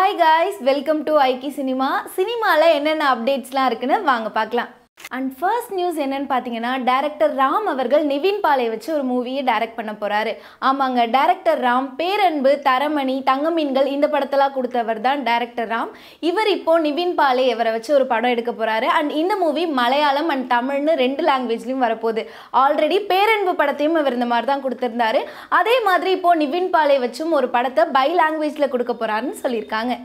hi guys welcome to ஐக்கி cinema சினிமாவில் என்னென்ன அப்டேட்ஸ்லாம் இருக்குன்னு வாங்க பார்க்கலாம் அண்ட் ஃபர்ஸ்ட் நியூஸ் என்னன்னு பார்த்தீங்கன்னா டேரக்டர் ராம் அவர்கள் நிவின் பாலை வச்சு ஒரு மூவியை டைரக்ட் பண்ண போகிறாரு ஆமாங்க டேரக்டர் ராம் பேரன்பு தரமணி தங்கமீன்கள் இந்த படத்தெல்லாம் கொடுத்தவர் தான் டேரக்டர் ராம் இவர் இப்போது நிவின் பாலை இவரை வச்சு ஒரு படம் எடுக்க போகிறாரு அண்ட் இந்த மூவி மலையாளம் அண்ட் தமிழ்னு ரெண்டு லாங்குவேஜ்லையும் வரப்போகுது ஆல்ரெடி பேரன்பு படத்தையும் இவர் இந்த மாதிரி தான் கொடுத்துருந்தாரு அதே மாதிரி இப்போது நிவின் பாலை வச்சும் ஒரு படத்தை பை லாங்குவேஜில் கொடுக்க போகிறாருன்னு சொல்லியிருக்காங்க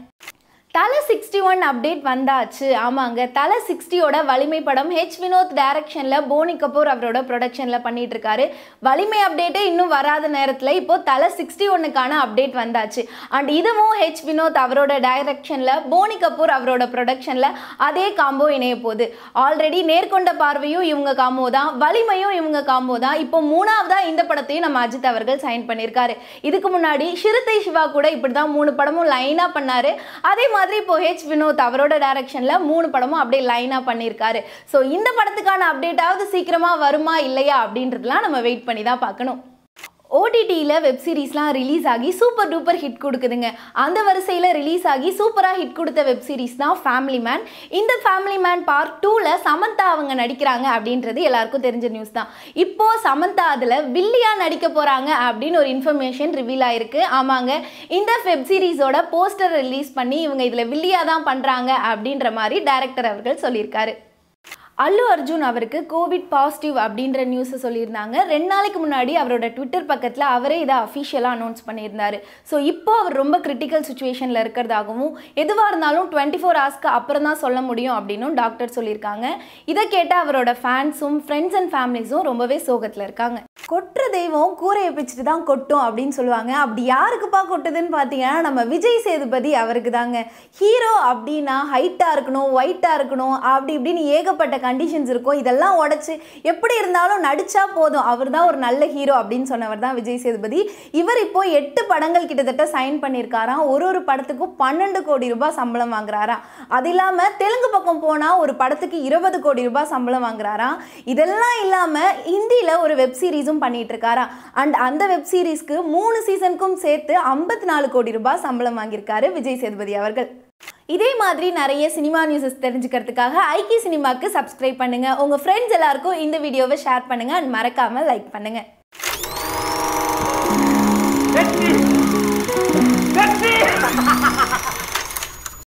தலை சிக்ஸ்டி ஒன் அப்டேட் வந்தாச்சு ஆமாங்க தலை சிக்ஸ்டியோட வலிமை படம் ஹெச் வினோத் டைரக்ஷனில் போனி கபூர் அவரோட ப்ரொடக்ஷனில் பண்ணிட்டு இருக்காரு வலிமை அப்டேட்டே இன்னும் வராத நேரத்தில் இப்போ தலை சிக்ஸ்டி ஒன்னுக்கான அப்டேட் வந்தாச்சு அண்ட் இதுவும் ஹெச் வினோத் அவரோட டைரக்ஷனில் போனி கபூர் அவரோட ப்ரொடக்ஷனில் அதே காம்போ இணைய போகுது ஆல்ரெடி நேர்கொண்ட பார்வையும் இவங்க காம்போ தான் வலிமையும் இவங்க காம்போ தான் இப்போ மூணாவதா இந்த படத்தையும் நம்ம அஜித் அவர்கள் சைன் பண்ணியிருக்காரு இதுக்கு முன்னாடி சிறுத்தை சிவா கூட இப்படி தான் மூணு படமும் லைனாக பண்ணார் அதே மாதிரி மாதிரி இப்போ ஹெச் வினோத் அவரோட டைரக்ஷனில் மூணு படமும் அப்படியே லைனாக பண்ணியிருக்காரு ஸோ இந்த படத்துக்கான அப்டேட்டாவது சீக்கிரமாக வருமா இல்லையா அப்படின்றதுலாம் நம்ம வெயிட் பண்ணி தான் பார்க்கணும் ஓடிடியில் வெப் சீரிஸ்லாம் ரிலீஸ் ஆகி சூப்பர் டூப்பர் ஹிட் கொடுக்குதுங்க அந்த வரிசையில் ரிலீஸ் ஆகி சூப்பராக ஹிட் கொடுத்த வெப் சீரிஸ் தான் ஃபேமிலி மேன் இந்த ஃபேமிலி மேன் பார்ட் டூவில் சமந்தா அவங்க நடிக்கிறாங்க அப்படின்றது எல்லாருக்கும் தெரிஞ்ச நியூஸ் தான் இப்போது சமந்தா அதில் வில்லியாக நடிக்க போகிறாங்க அப்படின்னு ஒரு இன்ஃபர்மேஷன் ரிவீல் ஆகிருக்கு ஆமாங்க இந்த வெப் சீரிஸோட போஸ்டர் ரிலீஸ் பண்ணி இவங்க இதில் வில்லியாக தான் பண்ணுறாங்க அப்படின்ற மாதிரி டேரக்டர் அவர்கள் சொல்லியிருக்காரு அல்லு அர்ஜுன் அவருக்கு கோவிட் பாசிட்டிவ் அப்படின்ற நியூஸை சொல்லியிருந்தாங்க ரெண்டு நாளைக்கு முன்னாடி அவரோட ட்விட்டர் பக்கத்தில் அவரே இதை அஃபிஷியலாக அனௌன்ஸ் பண்ணியிருந்தார் ஸோ இப்போ அவர் ரொம்ப கிரிட்டிக்கல் சுச்சுவேஷனில் இருக்கிறதாகவும் எதுவாக இருந்தாலும் டுவெண்ட்டி ஃபோர் ஹவர்ஸ்க்கு அப்புறம் தான் சொல்ல முடியும் அப்படின்னு டாக்டர் சொல்லியிருக்காங்க இதை கேட்டால் அவரோட ஃபேன்ஸும் ஃப்ரெண்ட்ஸ் அண்ட் ஃபேமிலிஸும் ரொம்பவே சோகத்தில் இருக்காங்க கொட்டுற தெய்வம் கூரையை பிச்சுட்டு தான் கொட்டும் அப்படின்னு சொல்லுவாங்க அப்படி யாருக்குப்பா கொட்டுதுன்னு பார்த்தீங்கன்னா நம்ம விஜய் சேதுபதி அவருக்கு தாங்க ஹீரோ அப்படின்னா ஹைட்டாக இருக்கணும் ஒயிட்டாக இருக்கணும் அப்படி இப்படின்னு ஏகப்பட்ட கண்டிஷன்ஸ் இருக்கும் இதெல்லாம் உடச்சி எப்படி இருந்தாலும் நடித்தா போதும் அவர் தான் ஒரு நல்ல ஹீரோ அப்படின்னு சொன்னவர் தான் விஜய் சேதுபதி இவர் இப்போது எட்டு படங்கள் கிட்டத்தட்ட சைன் பண்ணியிருக்காராம் ஒரு ஒரு படத்துக்கும் பன்னெண்டு கோடி ரூபாய் சம்பளம் வாங்குறாராம் அது இல்லாமல் தெலுங்கு பக்கம் போனால் ஒரு படத்துக்கு இருபது கோடி ரூபாய் சம்பளம் வாங்குறாராம் இதெல்லாம் இல்லாமல் ஹிந்தியில் ஒரு வெப்சீரிஸும் சீரீஸும் இருக்காராம் அண்ட் அந்த வெப் சீரீஸ்க்கு மூணு சீசனுக்கும் சேர்த்து ஐம்பத்தி நாலு கோடி ரூபாய் சம்பளம் வாங்கியிருக்காரு விஜய் சேதுபதி அவர்கள் இதே மாதிரி நிறைய சினிமா நியூஸஸ் தெரிஞ்சுக்கிறதுக்காக ஐக்கிய சினிமாவுக்கு சப்ஸ்கிரைப் பண்ணுங்கள் உங்கள் ஃப்ரெண்ட்ஸ் எல்லாருக்கும் இந்த வீடியோவை ஷேர் பண்ணுங்கள் அண்ட் மறக்காமல் லைக் பண்ணுங்கள்